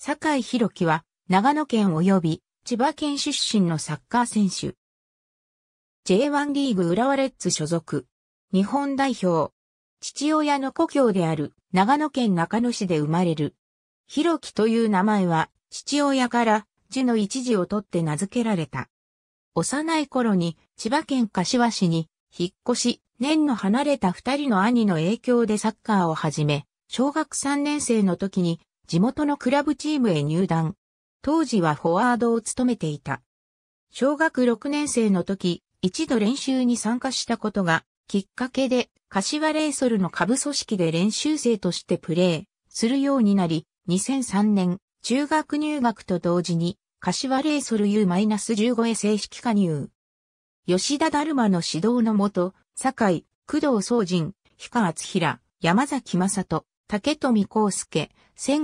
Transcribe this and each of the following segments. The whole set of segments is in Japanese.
坂井博樹は、長野県及び千葉県出身のサッカー選手。J1 リーグ浦和レッズ所属。日本代表。父親の故郷である長野県中野市で生まれる。博樹という名前は父親から樹の一字を取って名付けられた。幼い頃に千葉県柏市に引っ越し、年の離れた二人の兄の影響でサッカーを始め、小学三年生の時に地元のクラブチームへ入団。当時はフォワードを務めていた。小学6年生の時、一度練習に参加したことがきっかけで、柏レイソルの下部組織で練習生としてプレーするようになり、2003年、中学入学と同時に、柏レイソル U-15 へ正式加入。吉田だるまの指導のもと、酒井、工藤総人、氷川敦平、山崎正人、竹富康介、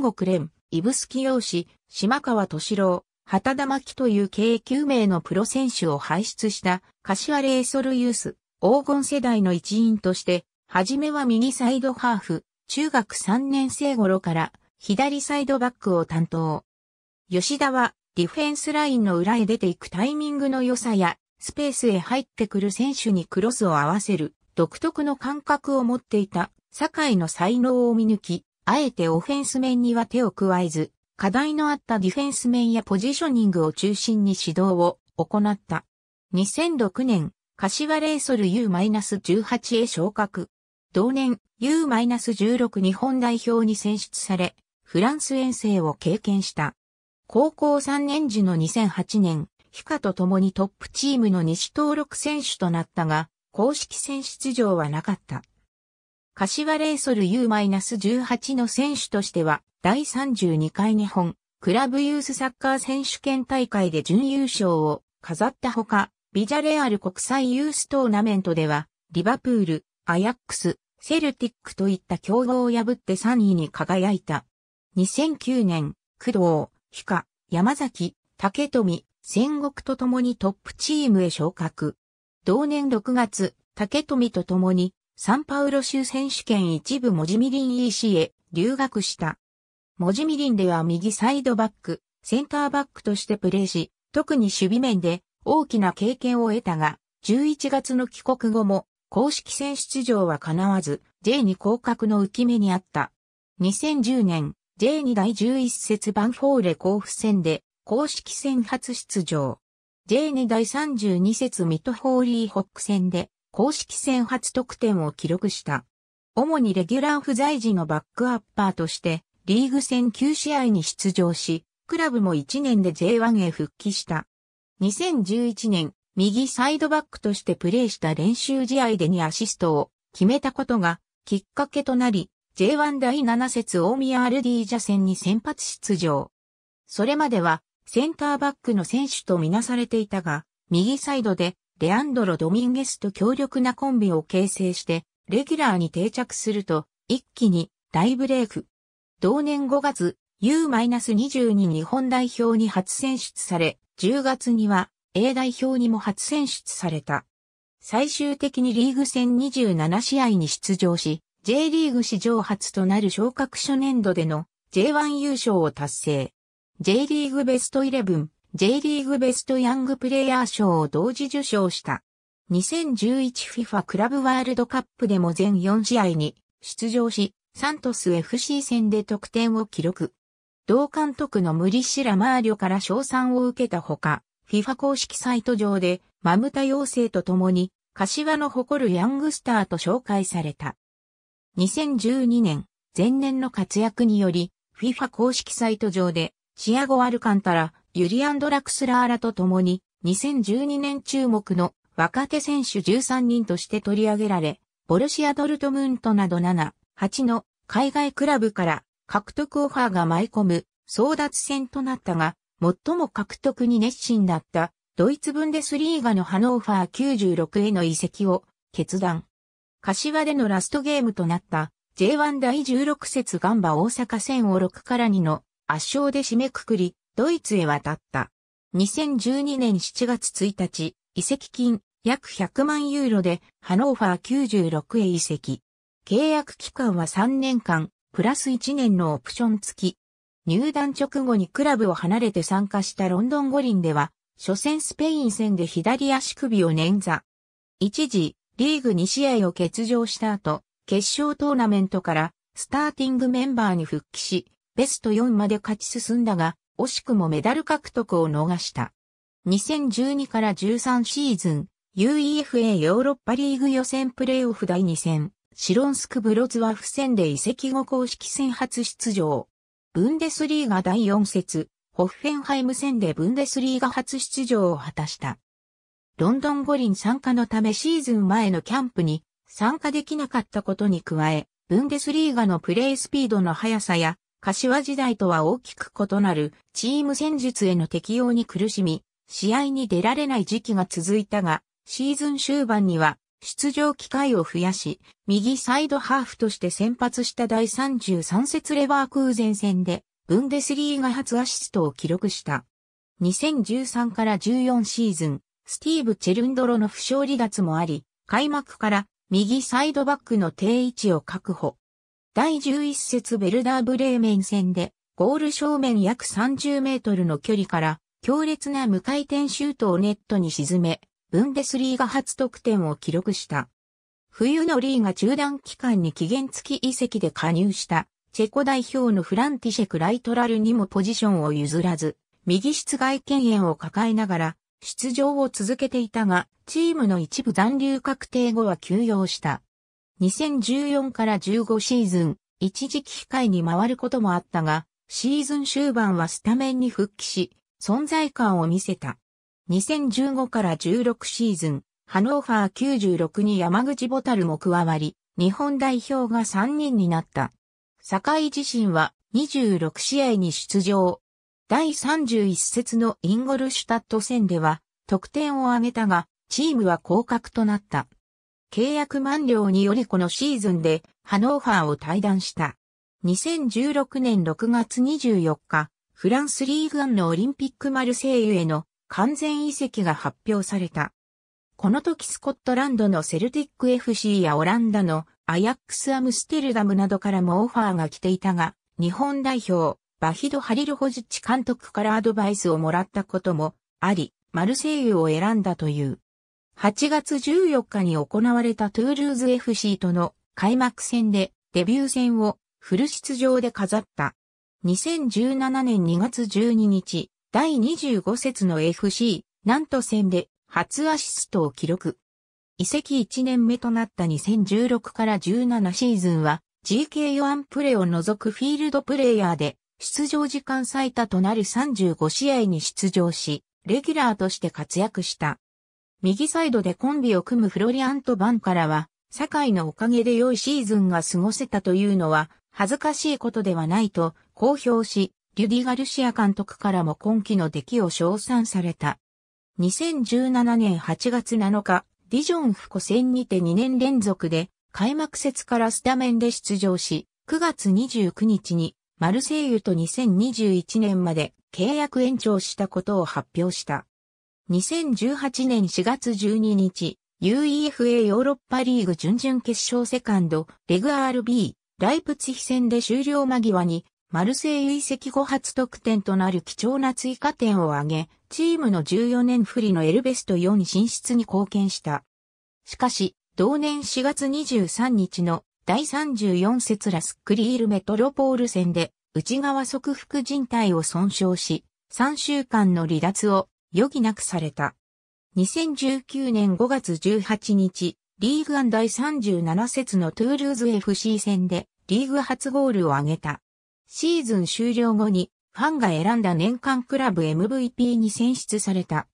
国連、イブスキ洋氏、島川敏郎、畑田巻という計9名のプロ選手を輩出した柏レイソルユース、黄金世代の一員として、はじめは右サイドハーフ、中学3年生頃から左サイドバックを担当。吉田はディフェンスラインの裏へ出ていくタイミングの良さやスペースへ入ってくる選手にクロスを合わせる独特の感覚を持っていた酒井の才能を見抜き、あえてオフェンス面には手を加えず、課題のあったディフェンス面やポジショニングを中心に指導を行った。2006年、柏レイソル U-18 へ昇格。同年、U-16 日本代表に選出され、フランス遠征を経験した。高校3年時の2008年、ヒカと共にトップチームの西登録選手となったが、公式選出場はなかった。柏レイソル U-18 の選手としては、第32回日本、クラブユースサッカー選手権大会で準優勝を飾ったほか、ビジャレアル国際ユーストーナメントでは、リバプール、アヤックス、セルティックといった競合を破って3位に輝いた。2009年、工藤、ヒカ、山崎、竹富、戦国と共にトップチームへ昇格。同年6月、竹富と共にサンパウロ州選手権一部モジミリン EC へ留学した。モジミリンでは右サイドバック、センターバックとしてプレーし、特に守備面で大きな経験を得たが、11月の帰国後も公式戦出場は叶わず、J に降格の浮き目にあった。2010年、J2 第11節バンフォーレ甲府戦で公式戦初出場。J2 第32節ミトホーリーホック戦で公式戦初得点を記録した。主にレギュラー不在時のバックアッパーとして、リーグ戦9試合に出場し、クラブも1年で J1 へ復帰した。2011年、右サイドバックとしてプレーした練習試合で2アシストを決めたことがきっかけとなり、J1 第7節大宮アルディージャ戦に先発出場。それまではセンターバックの選手とみなされていたが、右サイドでレアンドロ・ドミンゲスと強力なコンビを形成して、レギュラーに定着すると、一気に大ブレイク。同年5月、U-22 日本代表に初選出され、10月には A 代表にも初選出された。最終的にリーグ戦27試合に出場し、J リーグ史上初となる昇格初年度での J1 優勝を達成。J リーグベストイレブン。J リーグベストヤングプレイヤー賞を同時受賞した。2011FIFA クラブワールドカップでも全4試合に出場し、サントス FC 戦で得点を記録。同監督のムリシラ・マーリョから賞賛を受けたほか、FIFA 公式サイト上でマムタ妖精と共に、柏の誇るヤングスターと紹介された。2012年、前年の活躍により、FIFA 公式サイト上で、チアゴ・アルカンタラ、ユリアンド・ラクスラーらと共に、2012年注目の若手選手13人として取り上げられ、ボルシア・ドルトムントなど7、8の海外クラブから獲得オファーが舞い込む争奪戦となったが、最も獲得に熱心だったドイツブンデスリーガのハノーファー96への移籍を決断。柏でのラストゲームとなった J1 第16節ガンバ大阪戦を6から2の圧勝で締めくくり、ドイツへ渡った。2012年7月1日、移籍金約100万ユーロでハノーファー96へ移籍。契約期間は3年間、プラス1年のオプション付き。入団直後にクラブを離れて参加したロンドン五輪では、初戦スペイン戦で左足首を捻挫。一時、リーグ2試合を欠場した後、決勝トーナメントからスターティングメンバーに復帰し、ベスト4まで勝ち進んだが、惜しくもメダル獲得を逃した。2012から13シーズン、UEFA ヨーロッパリーグ予選プレーオフ第2戦、シロンスクブロズワフ戦で移籍後公式戦初出場。ブンデスリーガ第4節、ホッフェンハイム戦でブンデスリーガ初出場を果たした。ロンドン五輪参加のためシーズン前のキャンプに参加できなかったことに加え、ブンデスリーガのプレイスピードの速さや柏時代とは大きく異なるチーム戦術への適用に苦しみ、試合に出られない時期が続いたが、シーズン終盤には出場機会を増やし、右サイドハーフとして先発した第33節レバークーゼン戦で、ブンデスリーが初アシストを記録した。2013から14シーズン、スティーブ・チェルンドロの負傷離脱もあり、開幕から右サイドバックの定位置を確保。第11節ベルダーブレーメン戦で、ゴール正面約30メートルの距離から、強烈な無回転シュートをネットに沈め、ブンデスリーが初得点を記録した。冬のリーが中断期間に期限付き移籍で加入した、チェコ代表のフランティシェク・ライトラルにもポジションを譲らず、右室外権限を抱えながら、出場を続けていたが、チームの一部残留確定後は休養した。2014から15シーズン、一時期控えに回ることもあったが、シーズン終盤はスタメンに復帰し、存在感を見せた。2015から16シーズン、ハノーファー96に山口ボタルも加わり、日本代表が3人になった。坂井自身は26試合に出場。第31節のインゴルシュタット戦では得点を挙げたが、チームは降格となった。契約満了によりこのシーズンでハノーファーを退団した。2016年6月24日、フランスリーグンのオリンピックマルセイユへの完全移籍が発表された。この時スコットランドのセルティック FC やオランダのアヤックスアムステルダムなどからもオファーが来ていたが、日本代表、バヒド・ハリルホジッチ監督からアドバイスをもらったこともあり、マルセイユを選んだという。8月14日に行われたトゥールーズ FC との開幕戦でデビュー戦をフル出場で飾った。2017年2月12日、第25節の FC、なんと戦で初アシストを記録。移籍1年目となった2016から17シーズンは GK ヨアンプレを除くフィールドプレイヤーで出場時間最多となる35試合に出場し、レギュラーとして活躍した。右サイドでコンビを組むフロリアント・バンからは、堺のおかげで良いシーズンが過ごせたというのは、恥ずかしいことではないと、公表し、リュディ・ガルシア監督からも今季の出来を称賛された。2017年8月7日、ディジョンフコ戦にて2年連続で、開幕節からスタメンで出場し、9月29日に、マルセイユと2021年まで契約延長したことを発表した。2018年4月12日、UEFA ヨーロッパリーグ準々決勝セカンド、レグ RB、ライプツヒ戦で終了間際に、マルセイユ遺跡後初得点となる貴重な追加点を挙げ、チームの14年不利のエルベスト4進出に貢献した。しかし、同年4月23日の第34節ラスクリールメトロポール戦で内側側副靭帯を損傷し、3週間の離脱を余儀なくされた。2019年5月18日、リーグアン第37節のトゥールーズ FC 戦でリーグ初ゴールを挙げた。シーズン終了後にファンが選んだ年間クラブ MVP に選出された。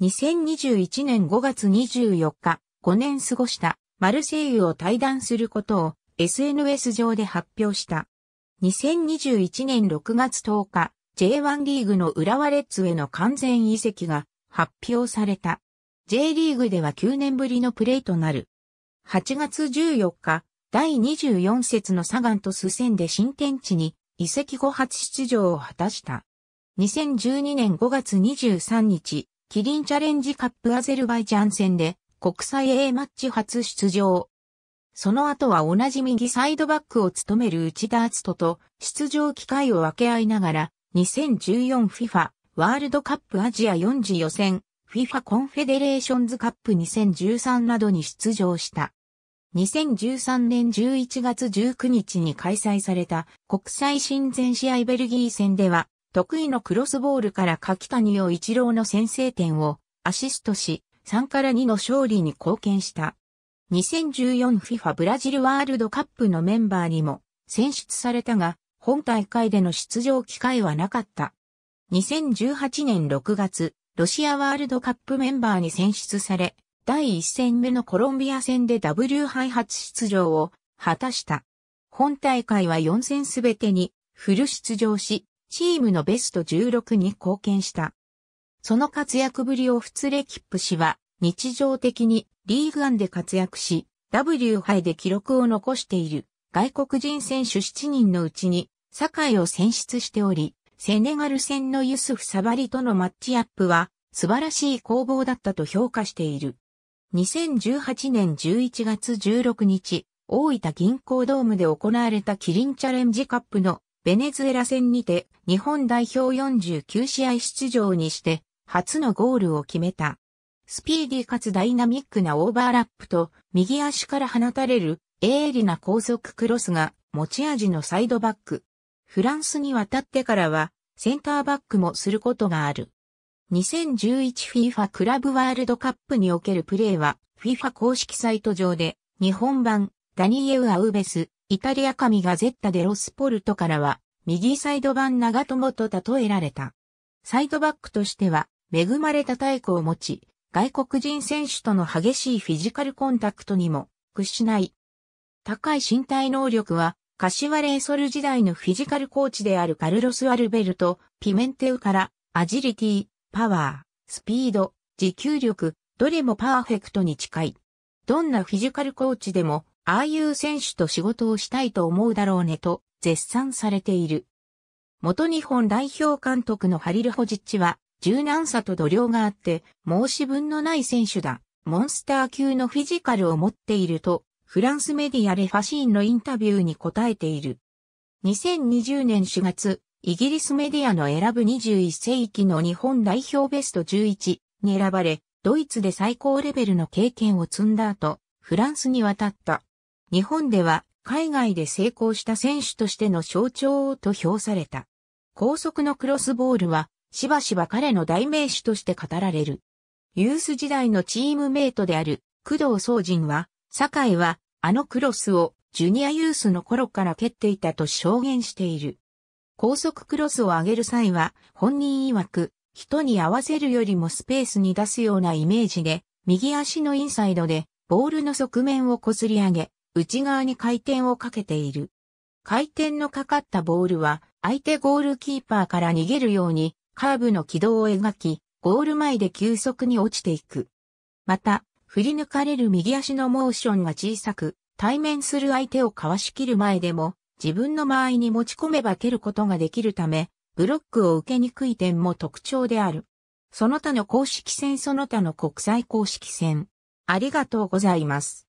2021年5月24日、5年過ごしたマルセイユを退団することを SNS 上で発表した。2021年6月10日、J1 リーグの浦和レッズへの完全移籍が発表された。J リーグでは9年ぶりのプレイとなる。8月14日、第24節のサガンとス戦で新天地に移籍後初出場を果たした。2012年5月23日、キリンチャレンジカップアゼルバイジャン戦で国際 A マッチ初出場。その後は同じ右サイドバックを務める内田篤人と出場機会を分け合いながら 2014FIFA ワールドカップアジア4次予選 FIFA コンフェデレーションズカップ2013などに出場した。2013年11月19日に開催された国際親善試合ベルギー戦では、得意のクロスボールから柿谷を一郎の先制点をアシストし、3から2の勝利に貢献した。2014FIFA ブラジルワールドカップのメンバーにも選出されたが、本大会での出場機会はなかった。2018年6月、ロシアワールドカップメンバーに選出され、第1戦目のコロンビア戦で W 杯初出場を果たした。本大会は4戦すべてにフル出場し、チームのベスト16に貢献した。その活躍ぶりをフツレキップ氏は日常的にリーグアンで活躍し、W 杯で記録を残している。外国人選手7人のうちに、酒井を選出しており、セネガル戦のユスフ・サバリとのマッチアップは素晴らしい攻防だったと評価している。2018年11月16日、大分銀行ドームで行われたキリンチャレンジカップのベネズエラ戦にて日本代表49試合出場にして初のゴールを決めた。スピーディーかつダイナミックなオーバーラップと右足から放たれる鋭利な高速クロスが持ち味のサイドバック。フランスに渡ってからはセンターバックもすることがある。2011FIFA クラブワールドカップにおけるプレーは FIFA 公式サイト上で日本版ダニエウ・アウベス、イタリア神がゼッタ・デロスポルトからは右サイド版長友と例えられた。サイドバックとしては恵まれた体躯を持ち、外国人選手との激しいフィジカルコンタクトにも屈しない高い身体能力は、柏レイソル時代のフィジカルコーチであるカルロス・アルベルト・ピメンテウから、アジリティ、パワー、スピード、持久力、どれもパーフェクトに近い。どんなフィジカルコーチでも、ああいう選手と仕事をしたいと思うだろうねと、絶賛されている。元日本代表監督のハリル・ホジッチは、柔軟さと度量があって、申し分のない選手だ。モンスター級のフィジカルを持っていると、フランスメディアレファシーンのインタビューに答えている。2020年4月、イギリスメディアの選ぶ21世紀の日本代表ベスト11に選ばれ、ドイツで最高レベルの経験を積んだ後、フランスに渡った。日本では海外で成功した選手としての象徴と評された。高速のクロスボールはしばしば彼の代名詞として語られる。ユース時代のチームメイトである工藤総人は酒井は、あのクロスを、ジュニアユースの頃から蹴っていたと証言している。高速クロスを上げる際は、本人曰く、人に合わせるよりもスペースに出すようなイメージで、右足のインサイドで、ボールの側面をこすり上げ、内側に回転をかけている。回転のかかったボールは、相手ゴールキーパーから逃げるように、カーブの軌道を描き、ゴール前で急速に落ちていく。また、振り抜かれる右足のモーションが小さく、対面する相手をかわしきる前でも、自分の間合いに持ち込めば蹴ることができるため、ブロックを受けにくい点も特徴である。その他の公式戦その他の国際公式戦。ありがとうございます。